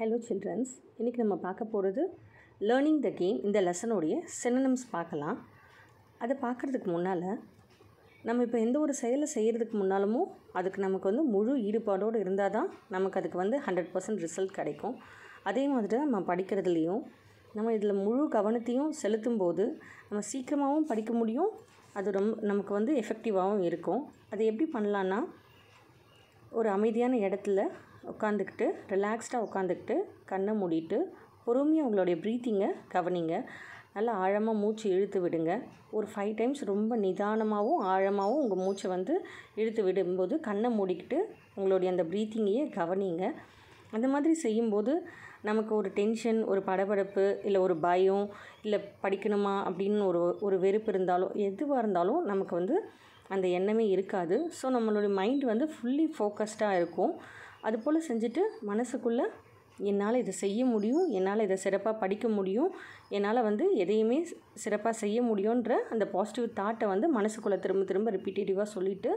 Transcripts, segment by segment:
Hello children's இன்றைக்கி நம்ம பார்க்க போகிறது லேர்னிங் த கேம் இந்த லெசனுடைய சினனம்ஸ் பார்க்கலாம் அதை பார்க்குறதுக்கு முன்னால் நம்ம இப்போ எந்த ஒரு செயலை செய்கிறதுக்கு முன்னாலுமோ அதுக்கு நமக்கு வந்து முழு ஈடுபாடோடு இருந்தால் தான் நமக்கு அதுக்கு வந்து ஹண்ட்ரட் பர்சன்ட் ரிசல்ட் கிடைக்கும் அதே மாதிரி நம்ம படிக்கிறதுலேயும் நம்ம இதில் முழு கவனத்தையும் செலுத்தும் போது நம்ம சீக்கிரமாகவும் படிக்க முடியும் அது ரொம்ப நமக்கு வந்து எஃபெக்டிவாகவும் இருக்கும் அது எப்படி பண்ணலான்னா ஒரு அமைதியான இடத்துல உட்காந்துக்கிட்டு ரிலாக்ஸ்டாக உட்காந்துக்கிட்டு கண்ணை மூடிட்டு பொறுமையாக உங்களுடைய ப்ரீத்திங்கை கவனிங்க நல்லா ஆழமாக மூச்சு இழுத்து விடுங்க ஒரு ஃபைவ் டைம்ஸ் ரொம்ப நிதானமாகவும் ஆழமாகவும் உங்கள் மூச்சை வந்து இழுத்து விடும்போது கண்ணை மூடிக்கிட்டு உங்களுடைய அந்த ப்ரீத்திங்கையே கவனிங்க அந்த மாதிரி செய்யும்போது நமக்கு ஒரு டென்ஷன் ஒரு படபடப்பு இல்லை ஒரு பயம் இல்லை படிக்கணுமா அப்படின்னு ஒரு ஒரு வெறுப்பு இருந்தாலும் எதுவாக இருந்தாலும் நமக்கு வந்து அந்த எண்ணமே இருக்காது ஸோ நம்மளுடைய மைண்ட் வந்து ஃபுல்லி ஃபோக்கஸ்டாக இருக்கும் அதுபோல் செஞ்சுட்டு மனசுக்குள்ளே என்னால் இதை செய்ய முடியும் என்னால் இதை சிறப்பாக படிக்க முடியும் என்னால் வந்து எதையுமே சிறப்பாக செய்ய முடியுன்ற அந்த பாசிட்டிவ் தாட்டை வந்து மனசுக்குள்ளே திரும்ப திரும்ப ரிப்பீட்டேட்டிவாக சொல்லிவிட்டு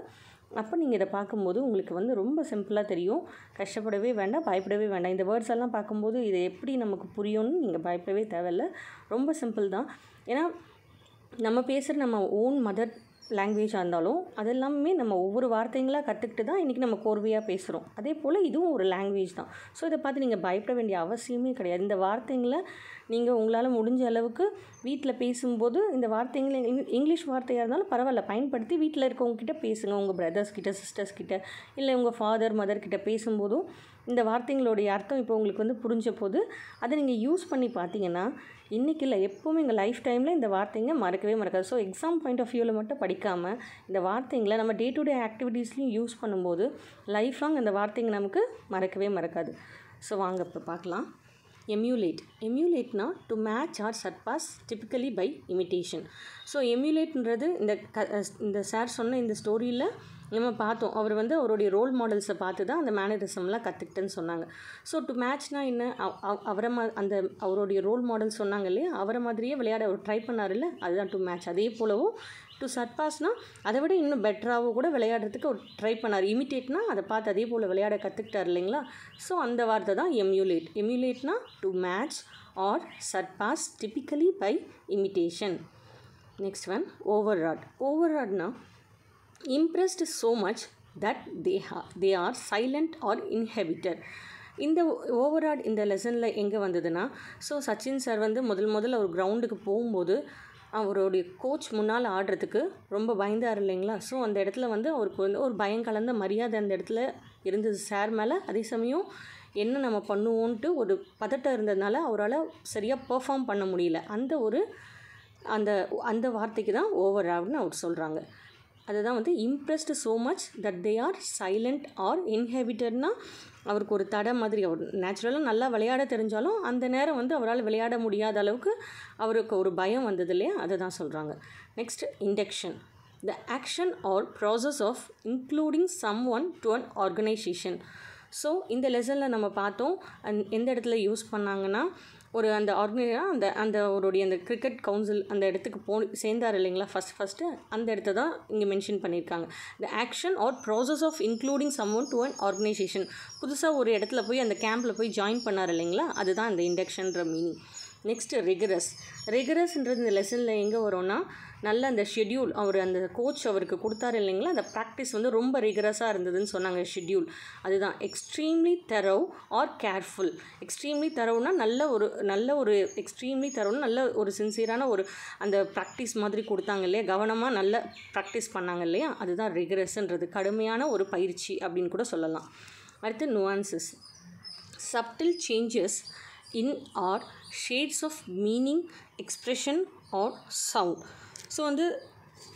அப்போ நீங்கள் இதை பார்க்கும்போது உங்களுக்கு வந்து ரொம்ப சிம்பிளாக தெரியும் கஷ்டப்படவே வேண்டாம் பயப்படவே வேண்டாம் இந்த வேர்ட்ஸ் எல்லாம் பார்க்கும்போது இதை எப்படி நமக்கு புரியும்னு நீங்கள் பயப்படவே தேவையில்ல ரொம்ப சிம்பிள் தான் ஏன்னா நம்ம பேசுகிற நம்ம ஓன் மதர் லாங்குவேஜாக இருந்தாலும் அதெல்லாமே நம்ம ஒவ்வொரு வார்த்தைங்களாக கற்றுக்கிட்டு தான் இன்றைக்கி நம்ம கோர்வையாக பேசுகிறோம் அதே போல் இதுவும் ஒரு லாங்குவேஜ் தான் ஸோ இதை பார்த்து நீங்கள் பயப்பட வேண்டிய அவசியமே கிடையாது இந்த வார்த்தைங்களை நீங்கள் உங்களால் முடிஞ்ச அளவுக்கு வீட்டில் பேசும்போது இந்த வார்த்தைங்களை இங்கிலீஷ் வார்த்தையாக இருந்தாலும் பரவாயில்ல பயன்படுத்தி வீட்டில் கிட்டே பேசுங்க உங்கள் பிரதர்ஸ் கிட்ட சிஸ்டர்ஸ் கிட்ட இல்லை உங்கள் ஃபாதர் மதர்கிட்ட பேசும்போதும் இந்த வார்த்தைங்களுடைய அர்த்தம் இப்போ உங்களுக்கு வந்து புரிஞ்ச போது அதை நீங்கள் யூஸ் பண்ணி பார்த்தீங்கன்னா இன்றைக்கி இல்லை எப்போவுமே எங்கள் லைஃப் டைமில் இந்த வார்த்தைங்க மறக்கவே மறக்காது ஸோ எக்ஸாம் பாயிண்ட் ஆஃப் வியூவில் மட்டும் படிக்காமல் இந்த வார்த்தைங்களை நம்ம டே டு டே ஆக்டிவிட்டீஸ்லையும் யூஸ் பண்ணும்போது லைஃப் லாங் அந்த வார்த்தைங்க நமக்கு மறக்கவே மறக்காது ஸோ வாங்க இப்போ பார்க்கலாம் எம்யூலேட் எம்யூலேட்னா to match or surpass typically by imitation so எம்யூலேட்ன்றது இந்த க இந்த சார் சொன்ன இந்த ஸ்டோரியில் நம்ம பார்த்தோம் அவர் வந்து அவருடைய ரோல் மாடல்ஸை பார்த்து தான் அந்த மேனரிசம்லாம் கற்றுக்கிட்டேன்னு சொன்னாங்க ஸோ டு மேட்ச்னா என்ன அவரை மா அந்த அவருடைய ரோல் மாடல் சொன்னாங்க இல்லையா அவரை மாதிரியே விளையாட அவர் ட்ரை இல்லை அதுதான் டு மேட்ச் அதே போலவும் டு சர்பாஸ்னால் அதை விட இன்னும் பெட்டராகவும் கூட விளையாடுறதுக்கு அவர் ட்ரை பண்ணார் இமிட்டேட்னா அதை பார்த்து அதே போல் விளையாட கற்றுக்கிட்டார் இல்லைங்களா ஸோ அந்த வார்த்தை தான் எம்யூலேட் எம்யூலேட்னா to match or surpass typically by imitation next one overawed ஓவர் ராட்னா impressed so much that they they are silent or inhibited இந்த ஓவரால் இந்த லெசனில் எங்கே வந்ததுன்னா ஸோ சச்சின் சார் வந்து முதல் முதல்ல ஒரு கிரவுண்டுக்கு போகும்போது அவருடைய கோச் முன்னால் ஆடுறதுக்கு ரொம்ப பயந்தார் இல்லைங்களா ஸோ அந்த இடத்துல வந்து அவருக்கு வந்து ஒரு பயம் கலந்த மரியாதை அந்த இடத்துல இருந்தது சார் மேலே அதே சமயம் என்ன நம்ம பண்ணுவோன்ட்டு ஒரு பதட்டம் இருந்ததுனால அவரால் சரியாக பெர்ஃபார்ம் பண்ண முடியல அந்த ஒரு அந்த அந்த வார்த்தைக்கு தான் ஓவர் ஆகுன்னு அவர் சொல்கிறாங்க அதுதான் வந்து impressed so much that they are silent or இன்ஹெபிட்டட்னா அவருக்கு ஒரு தடை மாதிரி அவர் நேச்சுரலாக நல்லா விளையாட தெரிஞ்சாலும் அந்த நேரம் வந்து அவரால் விளையாட முடியாத அளவுக்கு அவருக்கு ஒரு பயம் வந்தது இல்லையா அதை தான் சொல்கிறாங்க next induction the action or process of including someone to an organisation so இந்த லெசனில் நம்ம பார்த்தோம் அந் எந்த இடத்துல யூஸ் பண்ணாங்கன்னா ஒரு அந்த ஆர்கனைனா அந்த அந்த அவருடைய அந்த கிரிக்கெட் கவுன்சில் அந்த இடத்துக்கு போ சேர்ந்தார் இல்லைங்களா ஃபஸ்ட் ஃபஸ்ட்டு அந்த இடத்த தான் இங்கே மென்ஷன் பண்ணியிருக்காங்க the action or process of including someone to an organisation புதுசாக ஒரு இடத்துல போய் அந்த கேம்பில் போய் ஜாயின் பண்ணார் இல்லைங்களா அதுதான் அந்த இண்டக்ஷன்ற மீனிங் நெக்ஸ்ட்டு ரெகுரஸ் ரெகுரஸ்ன்றது இந்த லெசனில் எங்கே வரும்னா நல்ல அந்த ஷெட்யூல் அவர் அந்த கோச் அவருக்கு கொடுத்தாரு இல்லைங்களா அந்த ப்ராக்டிஸ் வந்து ரொம்ப ரிகரஸாக இருந்ததுன்னு சொன்னாங்க ஷெட்யூல் அதுதான் extremely thorough or careful extremely தரவுனா நல்ல ஒரு நல்ல ஒரு எக்ஸ்ட்ரீம்லி தரவுன்னு நல்ல ஒரு சின்சியரான ஒரு அந்த ப்ராக்டிஸ் மாதிரி கொடுத்தாங்க இல்லையா கவனமாக நல்ல ப்ராக்டிஸ் பண்ணாங்க இல்லையா அதுதான் ரிகரஸ்ன்றது கடுமையான ஒரு பயிற்சி அப்படின்னு கூட சொல்லலாம் அடுத்து nuances subtle changes in or shades of meaning expression or sound so வந்து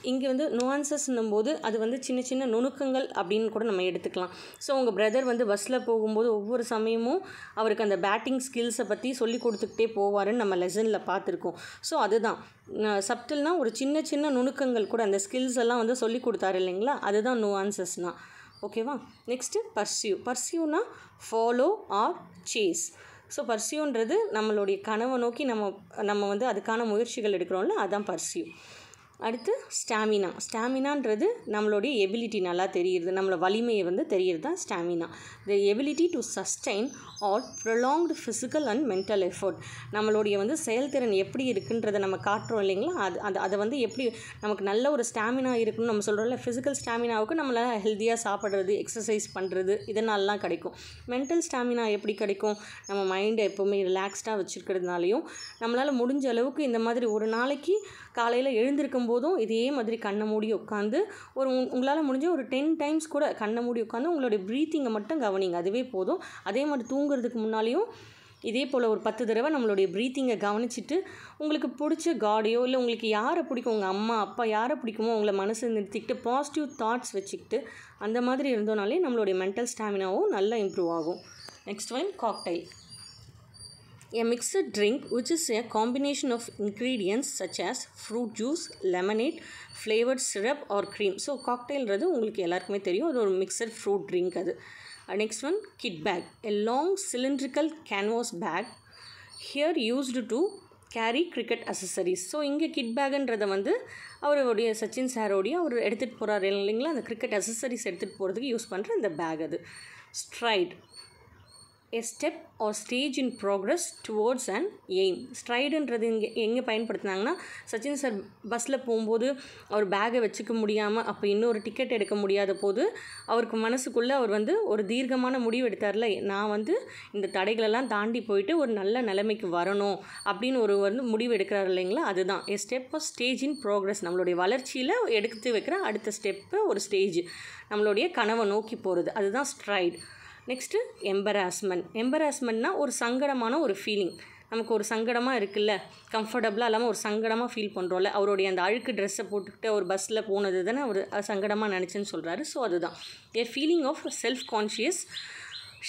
இங்கே வந்து நுவான்சஸ்னும் போது அது வந்து சின்ன சின்ன நுணுக்கங்கள் அப்படின்னு கூட நம்ம எடுத்துக்கலாம் ஸோ உங்கள் பிரதர் வந்து பஸ்ஸில் போகும்போது ஒவ்வொரு சமயமும் அவருக்கு அந்த பேட்டிங் ஸ்கில்ஸை பற்றி சொல்லி கொடுத்துக்கிட்டே போவாருன்னு நம்ம லெசனில் பார்த்துருக்கோம் ஸோ அதுதான் சப்டில்னா ஒரு சின்ன சின்ன நுணுக்கங்கள் கூட அந்த ஸ்கில்ஸ் எல்லாம் வந்து சொல்லி கொடுத்தாரு இல்லைங்களா அதுதான் நுவான்சஸ்னால் ஓகேவா நெக்ஸ்ட்டு பர்சியூ பர்சியூனா ஃபாலோ ஆர் சேஸ் ஸோ பர்சியூன்றது நம்மளுடைய கனவை நோக்கி நம்ம நம்ம வந்து அதுக்கான முயற்சிகள் எடுக்கிறோம்ல அதுதான் பர்சியூ அடுத்து ஸ்டாமினா ஸ்டாமினான்றது நம்மளுடைய எபிலிட்டி நல்லா தெரியுது நம்மளோட வலிமையை வந்து தெரியுது தான் stamina the ability to sustain or prolonged physical and mental effort நம்மளுடைய வந்து செயல்திறன் எப்படி இருக்குன்றதை நம்ம காட்டுறோம் இல்லைங்களா அது அது அதை வந்து எப்படி நமக்கு நல்ல ஒரு ஸ்டாமினா இருக்குன்னு நம்ம சொல்கிறோம்ல ஃபிசிக்கல் ஸ்டாமினாவுக்கு நம்மளால் ஹெல்த்தியாக சாப்பிட்றது எக்ஸசைஸ் பண்ணுறது இதனாலலாம் கிடைக்கும் மென்டல் ஸ்டாமினா எப்படி கிடைக்கும் நம்ம மைண்டை எப்போவுமே ரிலாக்ஸ்டாக வச்சுருக்கிறதுனாலையும் நம்மளால் முடிஞ்ச அளவுக்கு இந்த மாதிரி ஒரு நாளைக்கு காலையில் எழுந்திருக்கும் போதும் இதே மாதிரி கண்ணை மூடி உட்காந்து ஒரு உங்களால் முடிஞ்ச ஒரு டென் டைம்ஸ் கூட கண்ணை மூடி உட்காந்து உங்களுடைய ப்ரீத்திங்கை மட்டும் கவனிங்க அதுவே போதும் அதே மாதிரி தூங்குறதுக்கு முன்னாலேயும் இதே போல் ஒரு பத்து தடவை நம்மளுடைய ப்ரீத்திங்கை கவனிச்சுட்டு உங்களுக்கு பிடிச்ச காடையோ இல்லை உங்களுக்கு யாரை பிடிக்கும் உங்கள் அம்மா அப்பா யாரை பிடிக்குமோ உங்களை மனசு நிறுத்திக்கிட்டு பாசிட்டிவ் தாட்ஸ் வச்சுக்கிட்டு அந்த மாதிரி இருந்தோனாலே நம்மளுடைய மென்டல் ஸ்டாமினாவும் நல்லா இம்ப்ரூவ் ஆகும் next one cocktail A mixed drink which is a combination of ingredients such as fruit juice, lemonade, flavored syrup or cream. So காக்டெயில்ன்றது உங்களுக்கு எல்லாருக்குமே தெரியும் அது ஒரு மிக்சட் ஃப்ரூட் ட்ரிங்க் அது next one kit bag a long cylindrical canvas bag here used to carry cricket accessories so இங்கே kit பேக்குன்றதை வந்து அவருடைய சச்சின் சாரோடைய அவர் எடுத்துகிட்டு போகிறார் இல்லைங்களா அந்த கிரிக்கெட் அசசரிஸ் எடுத்துகிட்டு போகிறதுக்கு யூஸ் பண்ணுற அந்த பேக் அது stride a step or stage in progress towards and aim ஸ்ட்ரைடுன்றது இங்கே எங்கே பயன்படுத்தினாங்கன்னா சச்சின் சார் பஸ்ஸில் போகும்போது அவர் பேகை வச்சுக்க முடியாமல் அப்போ இன்னொரு டிக்கெட் எடுக்க முடியாத போது அவருக்கு மனசுக்குள்ளே அவர் வந்து ஒரு தீர்க்கமான முடிவு எடுத்தார்ல நான் வந்து இந்த தடைகளெல்லாம் தாண்டி போயிட்டு ஒரு நல்ல நிலைமைக்கு வரணும் அப்படின்னு ஒரு வந்து முடிவு எடுக்கிறார் இல்லைங்களா அதுதான் a step of stage in progress நம்மளுடைய வளர்ச்சியில் எடுத்து வைக்கிற அடுத்த ஸ்டெப்பு ஒரு ஸ்டேஜ் நம்மளுடைய கனவை நோக்கி போகிறது அதுதான் ஸ்ட்ரைட் நெக்ஸ்ட்டு எம்பராஸ்மெண்ட் எம்பராஸ்மெண்ட்னால் ஒரு சங்கடமான ஒரு ஃபீலிங் நமக்கு ஒரு சங்கடமாக இருக்குல்ல கம்ஃபர்டபுளாக இல்லாமல் ஒரு சங்கடமாக ஃபீல் பண்ணுறோம்ல அவருடைய அந்த அழுக்கு ட்ரெஸ்ஸை போட்டுக்கிட்டு ஒரு பஸ்ஸில் போனது தானே அவர் சங்கடமாக நினச்சேன்னு சொல்கிறாரு ஸோ அதுதான் a feeling of self conscious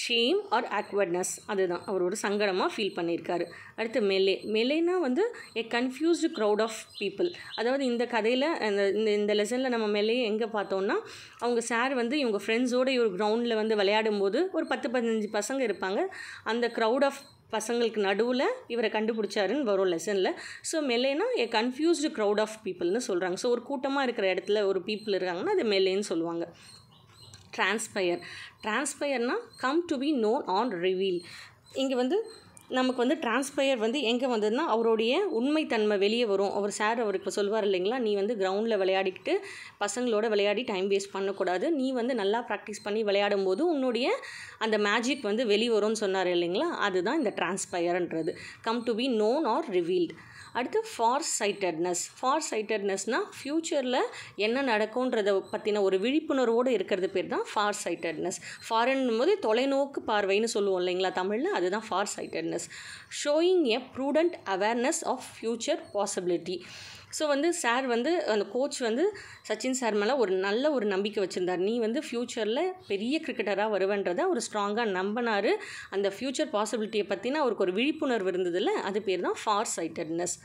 shame or awkwardness அதுதான் அவர் ஒரு சங்கடமாக ஃபீல் பண்ணியிருக்காரு அடுத்து மெலே மெலேனா வந்து a confused crowd of people அதாவது இந்த கதையில் இந்த இந்த லெசனில் நம்ம மெலே எங்கே பார்த்தோம்னா அவங்க சார் வந்து இவங்க ஃப்ரெண்ட்ஸோடு இவர் கிரவுண்டில் வந்து விளையாடும் போது ஒரு பத்து பதினஞ்சு பசங்க இருப்பாங்க அந்த க்ரௌட் ஆஃப் பசங்களுக்கு நடுவில் இவரை கண்டுபிடிச்சாருன்னு வரும் லெசனில் ஸோ மெல்லேனா ஏ கன்ஃபியூஸ்டு க்ரௌட் ஆஃப் பீப்புள்னு சொல்கிறாங்க ஸோ ஒரு கூட்டமாக இருக்கிற இடத்துல ஒரு பீப்புள் இருக்காங்கன்னா அது மெல்லேன்னு சொல்லுவாங்க ட்ரான்ஸ்பயர் ட்ரான்ஸ்பயர்னால் come to be known on reveal இங்கே வந்து நமக்கு வந்து டிரான்ஸ்பயர் வந்து எங்கே வந்ததுன்னா அவருடைய உண்மைத்தன்மை வெளியே வரும் அவர் சார் அவருக்கு சொல்லுவார் இல்லைங்களா நீ வந்து கிரவுண்டில் விளையாடிக்கிட்டு பசங்களோட விளையாடி டைம் வேஸ்ட் பண்ணக்கூடாது நீ வந்து நல்லா ப்ராக்டிஸ் பண்ணி விளையாடும் போது உன்னுடைய அந்த மேஜிக் வந்து வெளிவரும்னு சொன்னார் இல்லைங்களா அதுதான் இந்த டிரான்ஸ்பயர்ன்றது come to be known or revealed அடுத்து ஃபார் சைட்டட்னஸ் ஃபார் சைட்டட்னஸ்னால் ஃப்யூச்சரில் என்ன நடக்கும்ன்றத பற்றின ஒரு விழிப்புணர்வோடு இருக்கிறது பேர் தான் ஃபார் சைட்டட்னஸ் ஃபாரின் போது தொலைநோக்கு பார்வைன்னு சொல்லுவோம் இல்லைங்களா தமிழில் அதுதான் far sightedness awareness, showing a prudent awareness of future possibility. So வந்து சார் வந்து அந்த கோச் வந்து சச்சின் சார் மேலே ஒரு நல்ல ஒரு நம்பிக்கை வச்சுருந்தார் நீ வந்து ஃப்யூச்சரில் பெரிய கிரிக்கெட்டராக வருவேன்றதை அவர் ஸ்ட்ராங்காக நம்பினார் அந்த ஃப்யூச்சர் பாசிபிலிட்டியை பற்றின அவருக்கு ஒரு விழிப்புணர்வு இருந்ததில்ல அது பேர் தான் ஃபார் சைட்டட்னஸ்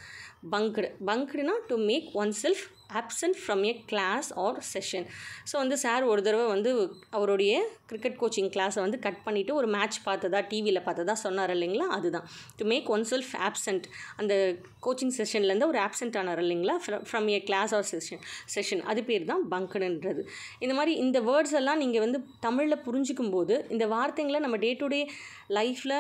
பங்க்டு பங்க்டுனா to make oneself absent from a class or session so வந்து சார் ஒரு தடவை வந்து அவருடைய கிரிக்கெட் கோச்சிங் கிளாஸை வந்து கட் பண்ணிவிட்டு ஒரு மேட்ச் பார்த்ததா டிவியில் பார்த்ததா சொன்னார் இல்லைங்களா அதுதான் to make oneself absent அந்த கோச்சிங் செஷன்லேருந்து ஒரு ஆப்சண்ட் ஆனார் இல்லைங்களா ஓகேங்களா from a class or session session அது பேர் தான் பங்குடுன்றது இந்த மாதிரி இந்த வேர்ட்ஸ் எல்லாம் நீங்கள் வந்து தமிழில் புரிஞ்சிக்கும் போது இந்த வார்த்தைங்களை நம்ம டே டு டே லைஃப்பில்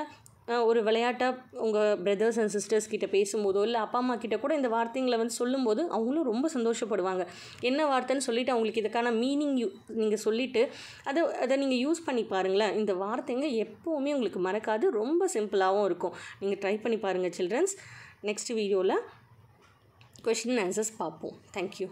ஒரு விளையாட்டாக உங்கள் பிரதர்ஸ் அண்ட் சிஸ்டர்ஸ் கிட்டே பேசும்போதோ இல்லை அப்பா அம்மா கிட்ட கூட இந்த வார்த்தைங்களை வந்து சொல்லும்போது அவங்களும் ரொம்ப சந்தோஷப்படுவாங்க என்ன வார்த்தைன்னு சொல்லிவிட்டு அவங்களுக்கு இதுக்கான மீனிங் யூ நீங்கள் சொல்லிவிட்டு அதை அதை நீங்கள் யூஸ் பண்ணி பாருங்களேன் இந்த வார்த்தைங்க எப்போவுமே உங்களுக்கு மறக்காது ரொம்ப சிம்பிளாகவும் இருக்கும் நீங்கள் ட்ரை பண்ணி பாருங்கள் சில்ட்ரன்ஸ் நெக்ஸ்ட் வீடியோவில் கொஷின் ஆன்சர்ஸ் பார்ப்போம் தேங்க்யூ